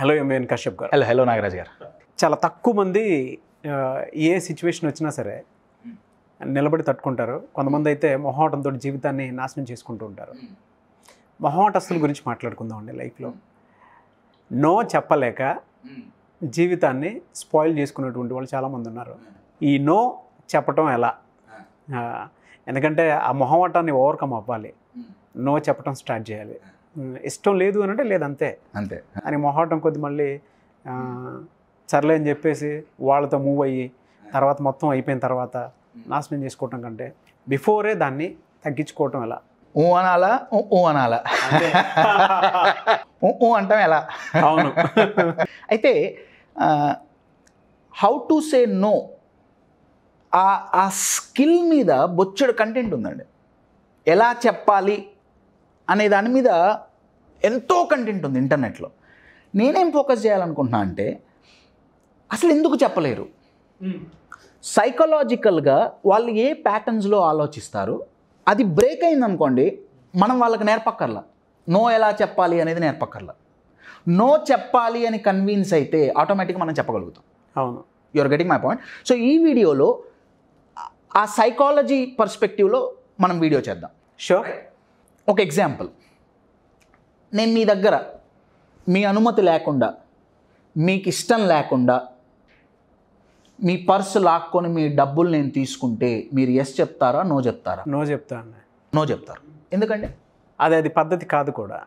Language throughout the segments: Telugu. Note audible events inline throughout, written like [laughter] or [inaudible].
హలో ఎంఎన్ కశ్యప్ గారు హలో హలో నాగరాజ్ గారు చాలా తక్కువ మంది ఏ సిచ్యువేషన్ వచ్చినా సరే నిలబడి తట్టుకుంటారు కొంతమంది అయితే మొహమాటంతో జీవితాన్ని నాశనం చేసుకుంటూ ఉంటారు మొహమాటస్తుల గురించి మాట్లాడుకుందాం అండి లైఫ్లో నో చెప్పలేక జీవితాన్ని స్పాయిల్ చేసుకునేటువంటి వాళ్ళు చాలామంది ఉన్నారు ఈ నో చెప్పటం ఎలా ఎందుకంటే ఆ మొహమాటాన్ని ఓవర్కమ్ అవ్వాలి నో చెప్పటం స్టార్ట్ చేయాలి ఇష్టం లేదు అని అంటే లేదు అంతే అంతే అని మొహాటం కొద్ది మళ్ళీ సర్లే అని చెప్పేసి వాళ్ళతో మూవ్ అయ్యి తర్వాత మొత్తం అయిపోయిన తర్వాత నాశనం చేసుకోవటం కంటే బిఫోరే దాన్ని తగ్గించుకోవటం ఎలా ఊ అనాలా ఊ అనాలా ఊ అంటాం ఎలా అవును అయితే హౌ టు సే నో ఆ స్కిల్ మీద బొచ్చడు కంటెంట్ ఉందండి ఎలా చెప్పాలి అనే దాని మీద ఎంతో కంటెంట్ ఉంది ఇంటర్నెట్లో నేనేం ఫోకస్ చేయాలనుకుంటున్నా అంటే అసలు ఎందుకు చెప్పలేరు సైకలాజికల్గా వాళ్ళు ఏ ప్యాటర్న్స్లో ఆలోచిస్తారు అది బ్రేక్ అయిందనుకోండి మనం వాళ్ళకి నేర్పక్కర్లా నో ఎలా చెప్పాలి అనేది నేర్పక్కర్లా నో చెప్పాలి అని కన్విన్స్ అయితే ఆటోమేటిక్గా మనం చెప్పగలుగుతాం అవును your getting my point so ఈ వీడియోలో ఆ సైకాలజీ పర్స్పెక్టివ్లో మనం వీడియో చేద్దాం షూర్ ఒక ఎగ్జాంపుల్ నేను మీ దగ్గర మీ అనుమతి లేకుండా మీకు ఇష్టం లేకుండా మీ పర్సు లాక్కొని మీ డబ్బులు నేను తీసుకుంటే మీరు ఎస్ చెప్తారా నో చెప్తారా నో చెప్తా నో చెప్తారు ఎందుకంటే అది అది పద్ధతి కాదు కూడా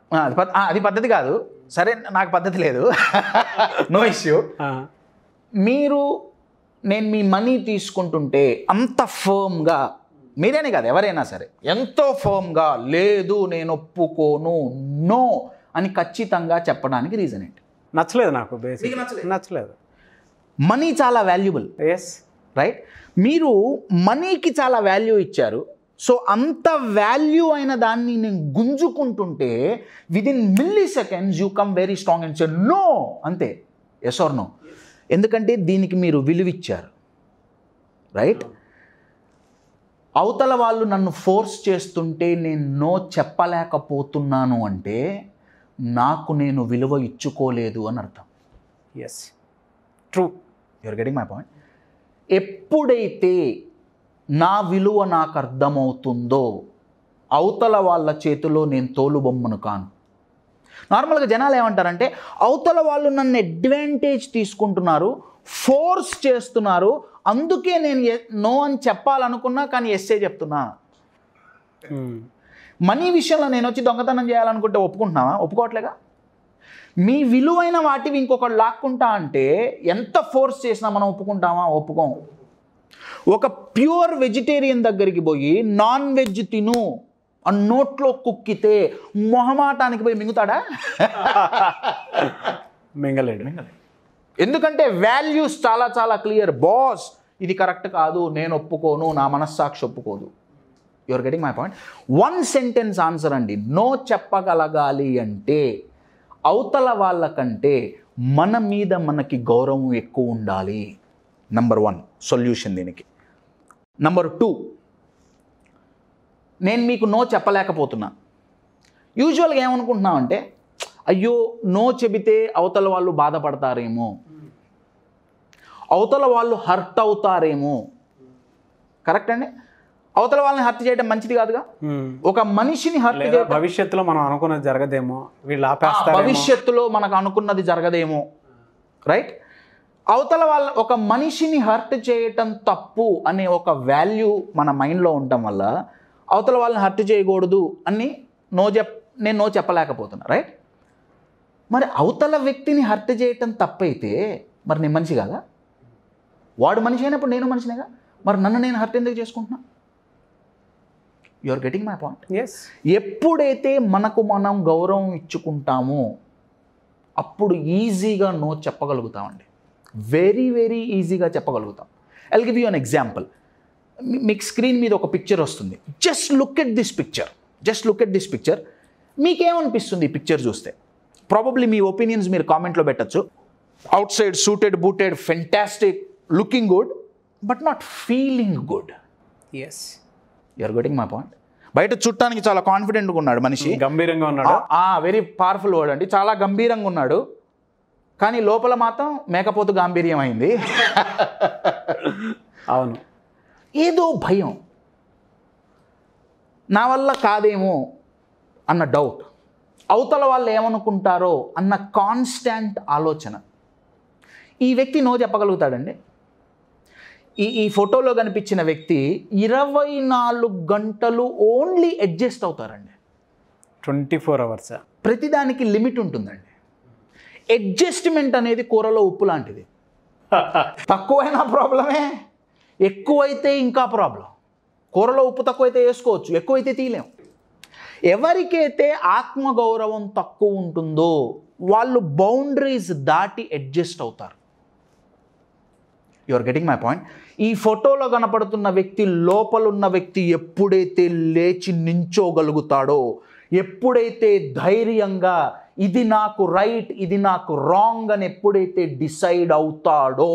అది పద్ధతి కాదు సరే నాకు పద్ధతి లేదు నో [laughs] ఇష్యూ మీరు నేను మీ మనీ తీసుకుంటుంటే అంత ఫర్మ్గా మీరేనే కాదు ఎవరైనా సరే ఎంతో ఫర్మ్గా లేదు నేను ఒప్పుకోను నో అని ఖచ్చితంగా చెప్పడానికి రీజన్ ఏంటి నచ్చలేదు నాకు నచ్చలేదు మనీ చాలా వాల్యుబుల్ ఎస్ రైట్ మీరు మనీకి చాలా వాల్యూ ఇచ్చారు సో అంత వాల్యూ అయిన దాన్ని నేను గుంజుకుంటుంటే within milliseconds you come very strong and say no అంతే ఎస్ ఆర్ నో ఎందుకంటే దీనికి మీరు విలువిచ్చారు రైట్ అవతల వాళ్ళు నన్ను ఫోర్స్ చేస్తుంటే నేను నో చెప్పలేకపోతున్నాను అంటే నాకు నేను విలువ ఇచ్చుకోలేదు అని అర్థం yes true your getting my point ఎప్పుడైతే నా విలువ నాకు అర్థమవుతుందో అవతల వాళ్ళ చేతిలో నేను తోలుబొమ్మను కాను నార్మల్గా జనాలు ఏమంటారంటే అవతల వాళ్ళు నన్ను అడ్వాంటేజ్ తీసుకుంటున్నారు ఫోర్స్ చేస్తున్నారు అందుకే నేను నో అని చెప్పాలనుకున్నా కానీ ఎస్సే చెప్తున్నా మనీ విషయంలో నేను వచ్చి దొంగతనం చేయాలనుకుంటే ఒప్పుకుంటున్నావా ఒప్పుకోవట్లేగా మీ విలువైన వాటివి ఇంకొకటి లాక్కుంటా అంటే ఎంత ఫోర్స్ చేసినా మనం ఒప్పుకుంటామా ఒప్పుకోం ఒక ప్యూర్ వెజిటేరియన్ దగ్గరికి పోయి నాన్ వెజ్ తిను ఆ నోట్లో కుక్కితే మొహమాటానికి పోయి మింగుతాడా మింగలేడు మింగలేడు ఎందుకంటే వాల్యూస్ చాలా చాలా క్లియర్ బాస్ ఇది కరెక్ట్ కాదు నేను ఒప్పుకోను నా మనస్సాక్షి ఒప్పుకోదు your getting my point one sentence answer అండి నో చెప్పగలగాలి అంటే అవతల వాళ్ళకంటే మన మీద మనకి గౌరవం ఎక్కువ ఉండాలి నంబర్ వన్ సొల్యూషన్ దీనికి నంబర్ టూ నేను మీకు నో చెప్పలేకపోతున్నా యూజువల్గా ఏమనుకుంటున్నామంటే అయ్యో నో చెబితే అవతల వాళ్ళు బాధపడతారేమో అవతల వాళ్ళు హర్ట్ అవుతారేమో కరెక్ట్ అండి అవతల వాళ్ళని హర్ట్ చేయడం మంచిది కాదుగా ఒక మనిషిని హర్ట్ చేయడం భవిష్యత్తులో మనం అనుకున్నది జరగదేమో వీళ్ళు భవిష్యత్తులో మనకు అనుకున్నది జరగదేమో రైట్ అవతల వాళ్ళ ఒక మనిషిని హర్ట్ చేయటం తప్పు అనే ఒక వాల్యూ మన మైండ్లో ఉండటం వల్ల అవతల వాళ్ళని హర్ట్ చేయకూడదు అని నో చెప్ నేను నో చెప్పలేకపోతున్నా రైట్ మరి అవతల వ్యక్తిని హర్ట్ చేయటం తప్పైతే మరి నేను మనిషి కాదా వాడు మనిషి అయినప్పుడు నేను మనిషినేగా మరి నన్ను నేను హర్ట్ ఎందుకు చేసుకుంటున్నా you are getting my point ఎప్పుడైతే మనకు మనం గౌరవం ఇచ్చుకుంటామో అప్పుడు ఈజీగా నో చెప్పగలుగుతామండి వెరీ వెరీ ఈజీగా చెప్పగలుగుతాం I'll give you an example మీకు స్క్రీన్ మీద ఒక పిక్చర్ వస్తుంది just look at this picture just look at this picture మీకేమనిపిస్తుంది ఈ పిక్చర్ చూస్తే ప్రాబబ్లీ మీ ఒపీనియన్స్ మీరు కామెంట్లో పెట్టచ్చు outside suited booted fantastic looking good but not feeling good yes you're getting my point బయట చుట్టానికి చాలా కాన్ఫిడెంట్గా ఉన్నాడు మనిషి గంభీరంగా ఉన్నాడు వెరీ పవర్ఫుల్ వర్డ్ అండి చాలా గంభీరంగా ఉన్నాడు కానీ లోపల మాత్రం మేకపోతు గాంభీర్యం అయింది [laughs] అవును ఏదో భయం నా వల్ల కాదేమో అన్న డౌట్ అవతల వాళ్ళు ఏమనుకుంటారో అన్న కాన్స్టాంట్ ఆలోచన ఈ వ్యక్తి నో చెప్పగలుగుతాడండి ఈ ఈ ఫోటోలో కనిపించిన వ్యక్తి ఇరవై నాలుగు గంటలు ఓన్లీ అడ్జస్ట్ అవుతారండి ట్వంటీ ఫోర్ అవర్స్ ప్రతిదానికి లిమిట్ ఉంటుందండి అడ్జస్ట్మెంట్ అనేది కూరలో ఉప్పు లాంటిది తక్కువైనా ప్రాబ్లమే ఎక్కువైతే ఇంకా ప్రాబ్లం కూరలో ఉప్పు తక్కువైతే వేసుకోవచ్చు ఎక్కువైతే తీయలేము ఎవరికైతే ఆత్మగౌరవం తక్కువ ఉంటుందో వాళ్ళు బౌండరీస్ దాటి అడ్జస్ట్ అవుతారు you are getting my point ఈ ఫోటోలో కనపడుతున్న వ్యక్తి లోపలున్న వ్యక్తి ఎప్పుడైతే లేచి నించోగలుగుతాడో ఎప్పుడైతే ధైర్యంగా ఇది నాకు రైట్ ఇది నాకు రాంగ్ అని ఎప్పుడైతే డిసైడ్ అవుతాడో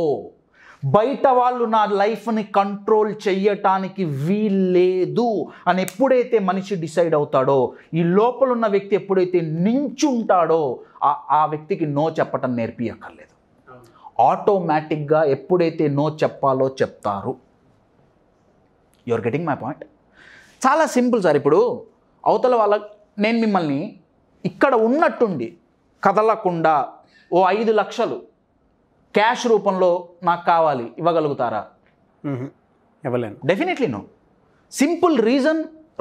బయట వాళ్ళు నా లైఫ్ని కంట్రోల్ చెయ్యటానికి వీల్లేదు అని ఎప్పుడైతే మనిషి డిసైడ్ అవుతాడో ఈ లోపలున్న వ్యక్తి ఎప్పుడైతే నించుంటాడో ఆ వ్యక్తికి నో చెప్పటం నేర్పియక్కర్లేదు ఆటోమేటిక్గా ఎప్పుడైతే నో చెప్పాలో చెప్తారు యువర్ గెటింగ్ మై పాయింట్ చాలా సింపుల్ సార్ ఇప్పుడు అవతల వాళ్ళ నేను మిమ్మల్ని ఇక్కడ ఉన్నట్టుండి కదలకుండా ఓ ఐదు లక్షలు క్యాష్ రూపంలో నాకు కావాలి ఇవ్వగలుగుతారా ఇవ్వలేను definitely no simple reason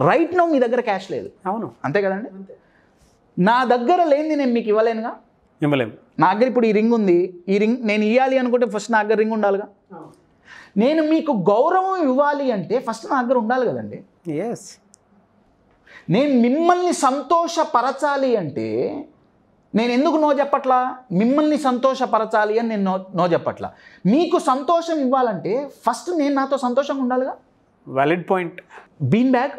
right no మీ దగ్గర క్యాష్ లేదు అవును అంతే కదండి నా దగ్గర లేనిది నేను మీకు ఇవ్వలేనుగా ఇవ్వలేము నా దగ్గర ఇప్పుడు ఈ రింగ్ ఉంది ఈ రింగ్ నేను ఇవ్వాలి అనుకుంటే ఫస్ట్ నా దగ్గర రింగ్ ఉండాలిగా నేను మీకు గౌరవం ఇవ్వాలి అంటే ఫస్ట్ నా దగ్గర ఉండాలి కదండి ఎస్ నేను మిమ్మల్ని సంతోషపరచాలి అంటే నేను ఎందుకు నో చెప్పట్లా మిమ్మల్ని సంతోషపరచాలి అని నేను నో నో చెప్పట్లా మీకు సంతోషం ఇవ్వాలంటే ఫస్ట్ నేను నాతో సంతోషంగా ఉండాలిగా వ్యాలిడ్ పాయింట్ బీన్ బ్యాగ్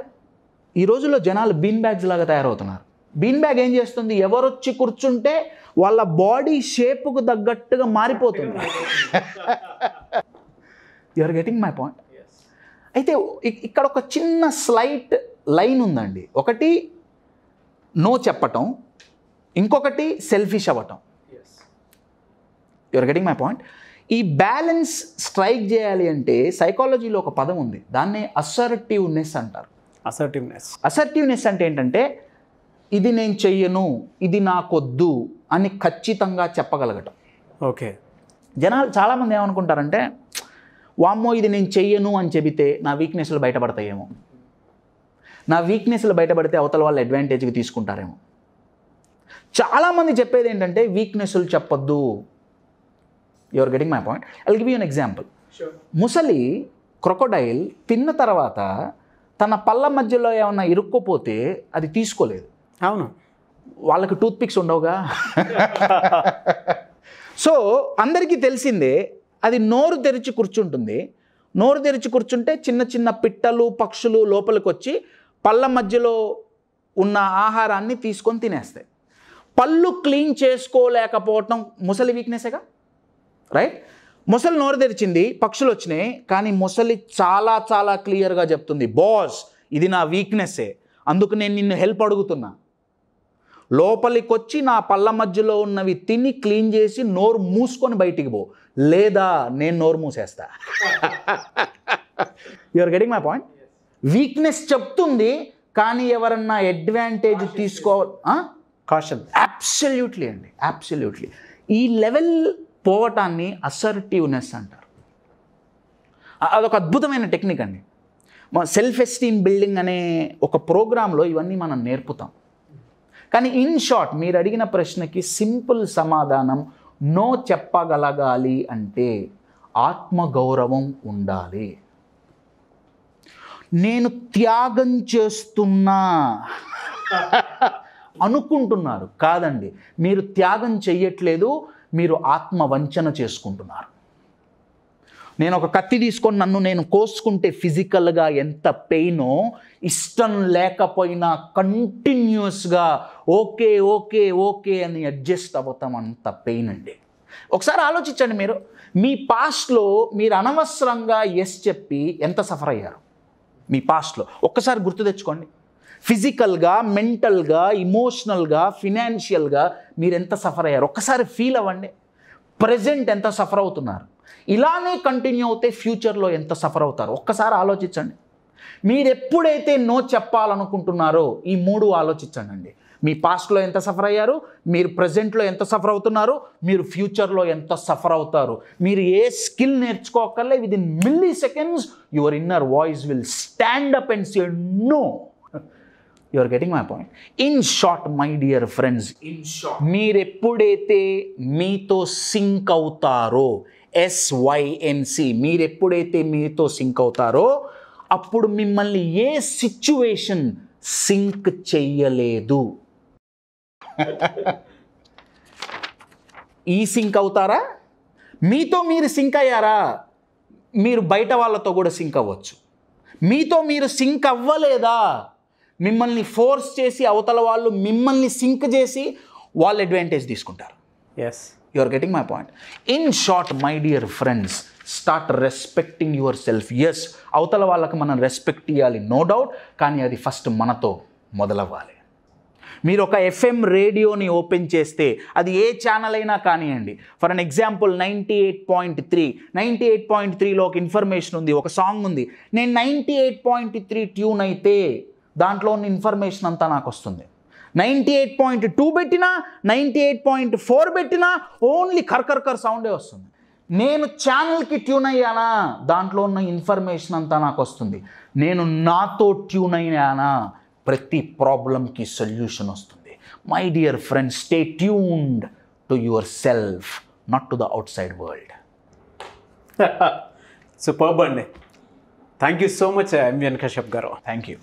ఈ రోజుల్లో జనాలు బీన్ బ్యాగ్స్ లాగా తయారవుతున్నారు బీన్ బ్యాగ్ ఏం చేస్తుంది ఎవరొచ్చి కూర్చుంటే వాళ్ళ బాడీ షేప్కు తగ్గట్టుగా మారిపోతుంది you are getting my point అయితే ఇక్కడ ఒక చిన్న స్లైట్ లైన్ ఉందండి ఒకటి నో చెప్పటం ఇంకొకటి సెల్ఫిష్ అవ్వటం యువర్ గెటింగ్ మై పాయింట్ ఈ బ్యాలెన్స్ స్ట్రైక్ చేయాలి అంటే సైకాలజీలో ఒక పదం ఉంది దాన్ని అసర్టివ్నెస్ అంటారు అసర్టివ్నెస్ అసర్టివ్నెస్ అంటే ఏంటంటే ఇది నేను చెయ్యను ఇది నాకొద్దు అని ఖచ్చితంగా చెప్పగలగటం ఓకే జనాలు చాలామంది ఏమనుకుంటారంటే వామ్మో ఇది నేను చెయ్యను అని చెబితే నా వీక్నెస్లు బయటపడతాయేమో నా వీక్నెస్లు బయటపడితే అవతల వాళ్ళు అడ్వాంటేజ్కి తీసుకుంటారేమో చాలామంది చెప్పేది ఏంటంటే వీక్నెస్లు చెప్పొద్దు your getting my point I'll give you an example ముసలి క్రొకొడైల్ తిన్న తర్వాత తన పళ్ళ మధ్యలో ఏమన్నా ఇరుక్కుపోతే అది తీసుకోలేదు అవును వాళ్ళకి టూత్ పిక్స్ ఉండవుగా సో అందరికీ తెలిసిందే అది నోరు తెరిచి కూర్చుంటుంది నోరు తెరిచి కూర్చుంటే చిన్న చిన్న పిట్టలు పక్షులు లోపలికి వచ్చి పళ్ళ మధ్యలో ఉన్న ఆహారాన్ని తీసుకొని తినేస్తాయి పళ్ళు క్లీన్ చేసుకోలేకపోవటం ముసలి వీక్నెస్గా రైట్ ముసలి నోరు తెరిచింది పక్షులు వచ్చినాయి కానీ ముసలి చాలా చాలా క్లియర్గా చెప్తుంది బాస్ ఇది నా వీక్నెస్సే అందుకు నేను నిన్ను హెల్ప్ అడుగుతున్నా లోపలికొచ్చి నా పళ్ళ మధ్యలో ఉన్నవి తిని క్లీన్ చేసి నోరు మూసుకొని బయటికి పో లేదా నేను నోరు మూసేస్తా your getting my point weakness చెప్తుంది కానీ ఎవరన్నా అడ్వాంటేజ్ తీసుకోవాలి కాషన్ అబ్సల్యూట్లీ అండి అబ్సల్యూట్లీ ఈ లెవెల్ పోవటాన్ని అసర్టివ్నెస్ అంటారు అదొక అద్భుతమైన టెక్నిక్ అండి మా సెల్ఫ్ ఎస్టీమ్ బిల్డింగ్ అనే ఒక ప్రోగ్రాంలో ఇవన్నీ మనం నేర్పుతాం కానీ ఇన్ షార్ట్ మీరు అడిగిన ప్రశ్నకి సింపుల్ సమాధానం నో చెప్పగలగాలి అంటే ఆత్మగౌరవం ఉండాలి నేను త్యాగం చేస్తున్నా అనుకుంటున్నారు కాదండి మీరు త్యాగం చెయ్యట్లేదు మీరు ఆత్మ వంచన చేసుకుంటున్నారు నేను ఒక కత్తి తీసుకొని నన్ను నేను కోసుకుంటే ఫిజికల్గా ఎంత పెయినో ఇష్టం లేకపోయినా కంటిన్యూస్గా ఓకే ఓకే ఓకే అని అడ్జస్ట్ అవుతాం అంత పెయిన్ అండి ఒకసారి ఆలోచించండి మీరు మీ పాస్ట్లో మీరు అనవసరంగా ఎస్ చెప్పి ఎంత సఫర్ అయ్యారు మీ పాస్ట్లో ఒక్కసారి గుర్తు తెచ్చుకోండి ఫిజికల్గా మెంటల్గా ఇమోషనల్గా ఫినాన్షియల్గా మీరు ఎంత సఫర్ అయ్యారు ఒక్కసారి ఫీల్ అవ్వండి ప్రజెంట్ ఎంత సఫర్ అవుతున్నారు ఇలానే కంటిన్యూ అవుతే ఫ్యూచర్లో ఎంత సఫర్ అవుతారు ఒక్కసారి ఆలోచించండి మీరు ఎప్పుడైతే నో చెప్పాలనుకుంటున్నారో ఈ మూడు ఆలోచించండి మీ పాస్ట్లో ఎంత సఫర్ అయ్యారు మీరు ప్రజెంట్లో ఎంత సఫర్ అవుతున్నారు మీరు ఫ్యూచర్లో ఎంత సఫర్ అవుతారు మీరు ఏ స్కిల్ నేర్చుకోకర్లే within milliseconds your inner voice will stand up and say no your getting my point in short my dear friends in short మీరు ఎప్పుడైతే మీతో సింక్ అవుతారో ఎస్వైఎన్సి మీరు ఎప్పుడైతే మీతో సింక్ అవుతారో అప్పుడు మిమ్మల్ని ఏ సిచ్యువేషన్ సింక్ చెయ్యలేదు ఈ సింక్ అవుతారా మీతో మీరు సింక్ అయ్యారా మీరు బయట వాళ్ళతో కూడా సింక్ అవ్వచ్చు మీతో మీరు సింక్ అవ్వలేదా మిమ్మల్ని ఫోర్స్ చేసి అవతల వాళ్ళు మిమ్మల్ని సింక్ చేసి వాళ్ళు అడ్వాంటేజ్ తీసుకుంటారు yes you are getting my point in short my dear friends start respecting yourself yes అవతల వాళ్ళకి మనం రెస్పెక్ట్ ఇవ్వాలి నో డౌట్ కానీ అది ఫస్ట్ మనతో మొదలవ్వాలి మీరు ఒక ఎఫ్ఎం రేడియోని ఓపెన్ చేస్తే అది ఏ ఛానల్ అయినా కానివ్వండి for an example ninety eight point three ninety eight point త్రీలో ఒక ఇన్ఫర్మేషన్ ఉంది ఒక సాంగ్ ఉంది నేను ninety eight point three tune అయితే దాంట్లో ఉన్న ఇన్ఫర్మేషన్ అంతా నాకు వస్తుంది నైంటీ ఎయిట్ పాయింట్ టూ పెట్టినా నైంటీ ఎయిట్ పాయింట్ ఫోర్ పెట్టినా ఓన్లీ కర్కర్కర్ సౌండే వస్తుంది నేను ఛానల్కి ట్యూన్ అయ్యానా దాంట్లో ఉన్న ఇన్ఫర్మేషన్ అంతా నాకు వస్తుంది నేను నాతో ట్యూన్ అయ్యానా ప్రతి ప్రాబ్లంకి సొల్యూషన్ వస్తుంది my dear friends stay tuned to yourself not to the outside world superb అండి thank you so much M V N Kashyap garu thank you